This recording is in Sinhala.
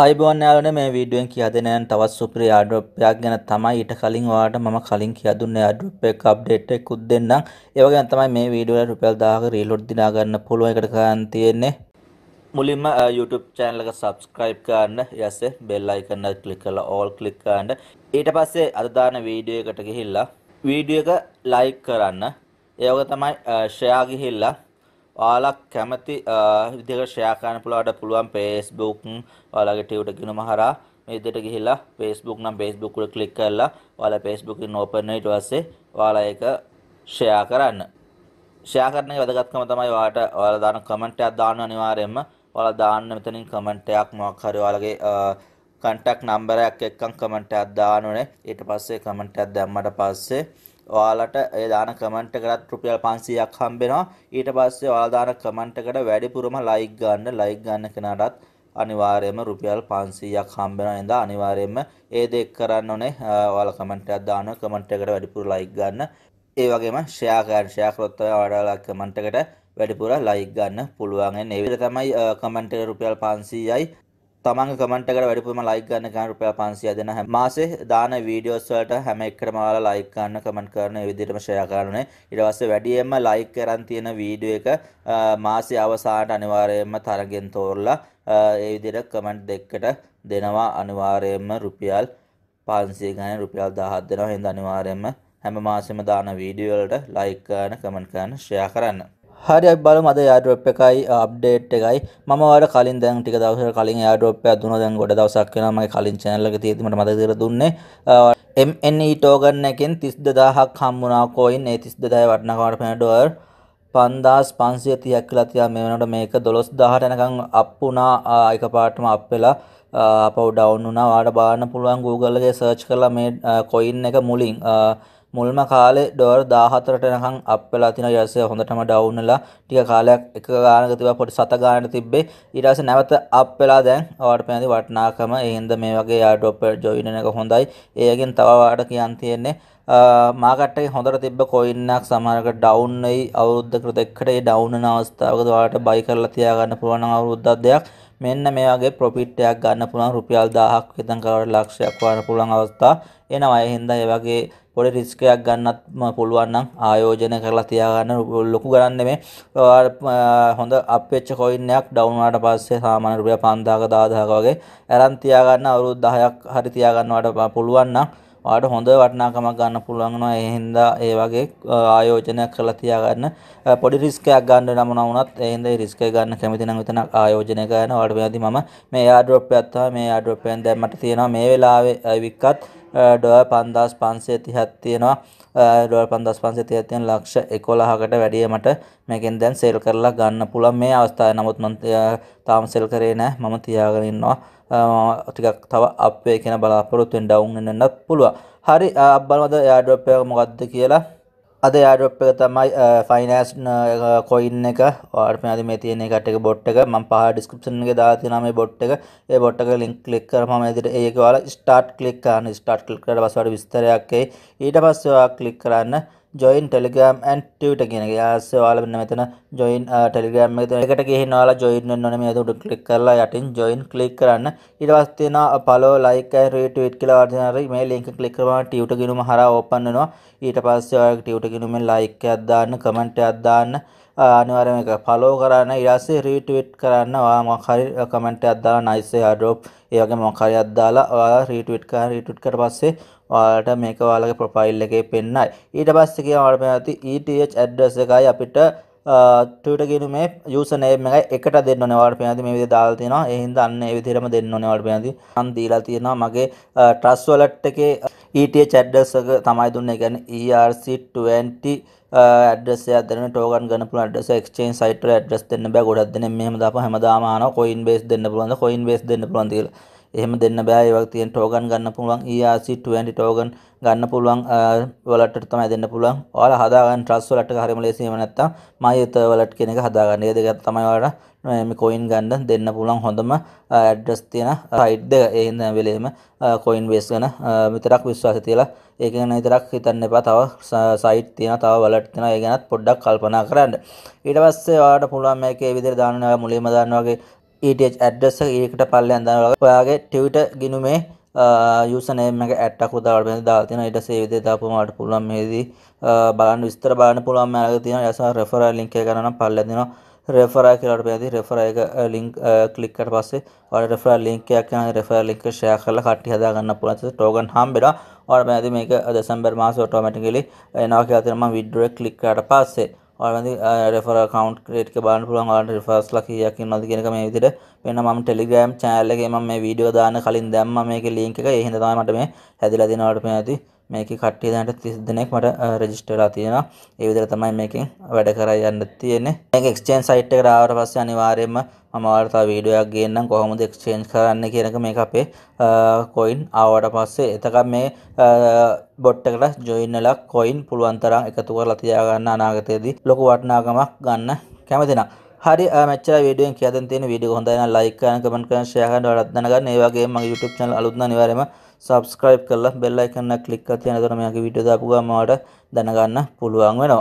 අයිබෝන් යාලන මේ වීඩියුවෙන් කියා දෙනයන් තවත් සුපිරි ආඩ්‍රොප්පයක් ගැන තමයි ඊට කලින් ඔයාලට මම කලින් කියා දුන්නේ ආඩ්‍රොප් එක අප්ඩේට් එකකුත් දෙන්නම්. ඒ වගේම තමයි මේ වීඩියෝ වල රුපියල් 1000ක රීලෝඩ් දිනා ගන්න පුළුවන් එකට කරන් තියෙන්නේ. මුලින්ම YouTube channel එක subscribe කරන්න. ඊයසේ bell icon එක click කරලා all click කරන්න. ඊට පස්සේ අද දාන වීඩියෝ එකට ගිහිල්ලා වීඩියෝ එක like කරන්න. ඒ වගේ තමයි share ගිහිල්ලා ඔයාලා කැමති විදිහට ෂෙයා කරන්න පුළුවන් පුළුවන් Facebook ඔයාලගේ ටියුට ගිනුම හරහා මේ විදිහට ගිහිල්ලා Facebook නම් Facebook වල ක්ලික් කරලා ඔයාලා Facebook එකෙන් ඕපන් ඊට පස්සේ ඔයාලා ඒක ෂෙයා කරන්න. ෂෙයා කරන එක වැදගත්කම තමයි ඔයාලට ඔයාලා දාන කමෙන්ට් එකක් දාන්න අනිවාර්යයෙන්ම ඔයාලා දාන්න මෙතනින් කමෙන්ට් එකක් මොකක් හරි ඔයාලගේ කන්ටැක්ට් නම්බරයක් එක්කන් කමෙන්ට් එකක් දාන්න ඕනේ. ඊට පස්සේ කමෙන්ට් එකක් දැම්මට පස්සේ ඔයාලට ඒ දාන කමෙන්ට් එකටත් රුපියල් 500ක් හම්බෙනවා. ඊට පස්සේ ඔයාලා දාන කමෙන්ට් එකට වැඩිපුරම ලයික් ගන්න, ලයික් ගන්න කෙනාටත් අනිවාර්යයෙන්ම රුපියල් 500ක් හම්බ වෙනවා නේද අනිවාර්යයෙන්ම ඒ දේ කරන්න ඕනේ ඔයාලා කමෙන්ට් එකක් දානවා කමෙන්ට් එකට වැඩිපුර ලයික් ගන්න ඒ වගේම ෂෙයා කරන්න ෂෙයා කරොත් තමයි ඔයාලා කමෙන්ට් එකට වැඩිපුර ලයික් ගන්න පුළුවන් එන්නේ ඒ විදිහට තමයි කමෙන්ට් එකට රුපියල් 500යි තමන්ගේ කමෙන්ට් එකට වැඩිපුරම ලයික් ගන්න කෙනා රුපියල් 500 දෙන හැම මාසේ දාන වීඩියෝස් වලට හැම එකටම ඔයාලා ලයික් ගන්න කමෙන්ට් කරන ඒ විදිහටම ෂෙයා කරන්න ඕනේ ඊට පස්සේ වැඩියෙන්ම ලයික් කරන් තියෙන වීඩියෝ එක මාසේ අවසානට අනිවාර්යයෙන්ම තරගෙන් තෝරලා ඒ විදිහට කමෙන්ට් දෙකකට දෙනවා අනිවාර්යයෙන්ම රුපියල් 500 ගන්න රුපියල් 1000 දෙනවා එහෙනම් අනිවාර්යයෙන්ම හැම මාසෙම දාන වීඩියෝ වලට ලයික් කරන කමෙන්ට් කරන ෂෙයා කරන්න හරි බලම අද යාඩරොප් එකයි අප්ඩේට් එකයි මම ඔයාලට කලින් දැන් ටික දවසකට කලින් යාඩරොප් එකක් දුන්නා දැන් ගොඩ දවසක් වෙනවා මගේ කලින් channel එකේ තියෙදි මට මතක තියලා දුන්නේ MNE token එකෙන් 32000ක් හම් වුණා coin ඒ 32000 වටිනාකමට පෙන ඩොලර් 5530ක් කියලා තියා මේ වෙනකොට මේක 12000ට යනකම් අප් වුණා එකපාරටම අප් වෙලා අපව ඩවුන් වුණා ඔයාලට බලන්න පුළුවන් Google එකේ search කරලා මේ coin එක මුලින් මුල්ම කාලේ ඩොලර් 14ට යනකම් අප් වෙලා තිනවා ඊට පස්සේ හොඳටම ඩවුන් වෙලා ටික කාලයක් එක ගානක තිබ්බා පොඩි සත ගානක් තිබ්බේ ඊට පස්සේ නැවත අප් වෙලා දැන් ඔයාලට පේනදි වටිනාකම ඒ හින්දා මේ වගේ airdrop එකට join වෙන එක හොඳයි ඒ වගේම තව ඔයාලට කියන්න තියෙන්නේ මාකට් එකේ හොඳට තිබ්බ coin එකක් සමහරකට down වෙයි අවුරුද්දකට දෙකකට ඒ down වෙන අවස්ථාවකදී ඔයාලට buy කරලා තියාගන්න පුළුවන් අවුරුද්දක් දෙයක් මෙන්න මේ වගේ profit එකක් ගන්න පුළුවන් රුපියල් 1000ක් විතර කවර ලක්ෂයක් වන්න පුළුවන් අවස්ථා එනවා ඒ හින්දා ඒ වගේ පොඩි රිස්ක් එකක් ගන්නත් පුළුවන් නම් ආයෝජනය කරලා තියාගන්න ලොකු ගණන් නෙමෙයි හොඳ අප් වෙච්ච කොයින් එකක් ඩවුන් වුණාට පස්සේ සාමාන්‍ය රුපියල් 5000ක 10000ක වගේ අරන් තියාගන්න අවුරුදු 10ක් හරි තියාගන්නවට පුළුවන් නම් ඔයාට හොඳ වටිනාකමක් ගන්න පුළුවන් වෙනවා ඒ හින්දා ඒ වගේ ආයෝජනයක් කරලා තියාගන්න පොඩි රිස්ක් එකක් ගන්න නම් වුණත් ඒ හින්දා ඒ රිස්ක් එක ගන්න කැමති නම් එතන ආයෝජනය කරන ඔයාලට වෙනදි මම මේ airdrop එකක් තමයි මේ airdrop එකෙන් දැන් මට තියෙනවා මේ වෙලාවේ වික්කත් ඩො පන්දස් පන්සේ තිහත් තියෙනවා ඩො පන්දස් පන්සේ තියතියෙන් ලක්ෂ එකොළහකට වැඩියීමට මේකෙන් දැන් සෙල් කරලා ගන්න පුළන් මේ අවස්ථාව නමුත් මන්තය තාම සෙල් කරේ නෑ මම තියාගරන්නවා ටිකක් තව අපේ කියෙන බලාපොරොත්තුෙන් ඩවුන් එන්නත් පුළුව හරි අබ්බලවද යාඩොප්පය මොකක්ද කියලා අද යාඩොප් එක තමයි ෆයිනස් කොයින් එක වාර්පයාද මේ තියෙන එකට බොට් එක මම පහ ඩිස්ක්‍රිප්ෂන් එකේ දාලා තියෙනවා මේ බොට් එක. ඒ බොට් එක ලින්ක් ක්ලික් කරාම එදිට ඒක ඔයාලා ස්ටාර්ට් ක්ලික් කරන්න ස්ටාර්ට් ක්ලික් කරලා පස්සේ විස්තරයක් එයි. ඊට පස්සේ ඔයා ක්ලික් කරන්න ජොයින් ටෙලිගම් ඇන් ට කියෙන යාස වාලබන්න මෙතන ජොයින් ටෙලිගම් එකට ගෙහි නාලා ජොයින් නොන මේ දුඩු කලික් කරලා යටින් ජොයින් කලික් කරන්න ඉඩවස්තින පලෝ ලයික රටවිට් කියලා වර්ධනර මේ ලින්ක කලික්කරම ටියට ගෙනුම හර ඔපන්නනවා ඊට පස්සේ ඔය ටියට ගෙනුමෙන් ලයික අදදාන්න කමෙන්ට අදදාන්න අනිවරම එක පලෝ කරන්න ඉරස්සේ රීටවිට් කරන්න වා මොකරි කමෙන්ට අදදාලා නයිසේ අඩෝප් ඒවගේ මොකරි අදදාලා රීටවිට් කර රීටුට් කර පස්සේ ඔයාලට මේක ඔයාලගේ ප්‍රොෆයිල් එකේ පෙන්නයි. ඊට පස්සේ කියනවා ඔයාලට මේ ETH address එකයි අපිට ටට ගෙන මේ යුසනේ මේ එකට දෙන්න නවට පැති මේ දාල් තියෙන එහින්ද අන්න විදිරම දෙන්න නවට පැති අන් දීලා තියෙනවා මගේ ට්‍රස් වලට් එකේ ඊට චැඩ්ඩසක e තමයි දුන්න ගැන ERC20 ඇඩ්‍රස් අදන ටෝගන් ගන පුල අඩස ක්ෂේන් සයිට ඇඩ්‍රස් දෙන්න බෑ ගොඩක් දෙන මෙහම දප හැමදාමාන කොයින් බේස් දෙන්න පුළන්ද කොයින් බේස් දෙන්න පුළන්තිීලා එහෙම දෙන්න බෑ ඒ වගේ තියෙන ටෝගන් ගන්න පුළුවන් ERC20 ටෝගන් ගන්න පුළුවන් වලට තමයි දෙන්න පුළුවන් ඔයාලා හදාගන්න ට්‍රස් වලට හරියම ලේසිම නැත්තම් මයිත වලට කියන එක හදාගන්න. ඒ දෙක තමයි ඔයාලට මේ කොයින් ගන්න දෙන්න පුළුවන් හොඳම ඇඩ්‍රස් තියෙන සයිට් එක. ඒ හින්දා වෙලෙම කොයින් බේස් ගැන විතරක් විශ්වාසය තියලා ඒක ගැන විතරක් හිතන්න එපා. තව සයිට් තියෙනවා, තව වලට් තියෙනවා. ඒ ගැනත් පොඩ්ඩක් කල්පනා කරන්න. ඊට පස්සේ ඔයාලට පුළුවන් මේකේ විදිහට දාන්න මුලින්ම දාන්න වගේ ETH ඇඩ්ඩස ඒකට පල්ලයන් දන ඔයාගේ ටවිට ගිනුමේ යුසනේ මක ඇට්ටක් දාට බැඳ දාතින ඉට සේවිද දාපුමට පුළුවන් මේදී බලන්න විස්තර බාන පුළුවන් මෑග තින යස රෙෆර ලිංක කරන පල්ලදින රෙෆරා කියලට පැති රෙෆර එක ලිංක් කලික්කට පස්සේ වට රෙෆර ලිංකයක් යන රෙෆර ලිංක ෂය කරල කට්ටි හදාගන්න පුළන්ස ටෝගන් හම්බෙන ඕට පැති මේක දෙසම්බර් මාස ඔටෝමටිකලි එනවා කියතිනම විඩ්ුව කලික්කට පස්සේ ඔයාලන්දි රෙෆර කවන්් ක්‍රේට් බාන්න පුළුවන් ඔයාලන්ට රිෆර්ස්ලා කීයක් ඉන්නවද කියන එක මේ විදිහට වෙන මම ටෙලිග්‍රෑම් channel එකේ මම මේ වීඩියෝ දාන්න කලින් දැම්මා මේකේ link එක ඒ හින්දා තමයි මට මේ හැදිලා දෙනවට මේ ඇති මේක කට්ටිය දැනට 30 දෙනෙක් මට රෙජිස්ටර් වෙලා තියෙනවා. ඒ විදිහට තමයි මේකෙන් වැඩ කරා යන්න තියෙන්නේ. මේක එක්ස්චේන්ජ් සයිට් එකට ආවට පස්සේ අනිවාර්යයෙන්ම මම ඔයාලට තව වීඩියෝ එකක් ගේන්නම් කොහොමද එක්ස්චේන්ජ් කරන්න කියන එක මේක අපේ කොයින් ආවට පස්සේ එතකම් මේ බොට් එකට ජොයින් වෙලා කොයින් පුළුවන් තරම් එකතු කරලා තියාගන්න අනාගතයේදී ලොකු වටිනාකමක් ගන්න කැමති නම් හරි මෙච්චර වීඩියෝෙන් කියලා දෙන්න තියෙන වීඩියෝ හොඳයි නම් ලයික් කරන්න කමෙන්ට් කරන්න ෂෙයා කරන්න ඔයාලත් දැනගන්න ඒ වගේම මගේ YouTube channel අලුත් නම් අනිවාර්යයෙන්ම සබස්ක්‍රයිබ් කරලා බෙල් අයිකන් එක ක්ලික් කරලා තියෙන දොර මගේ වීඩියෝ දාපු ගමන් ඔයාලට දැනගන්න පුළුවන් වෙනවා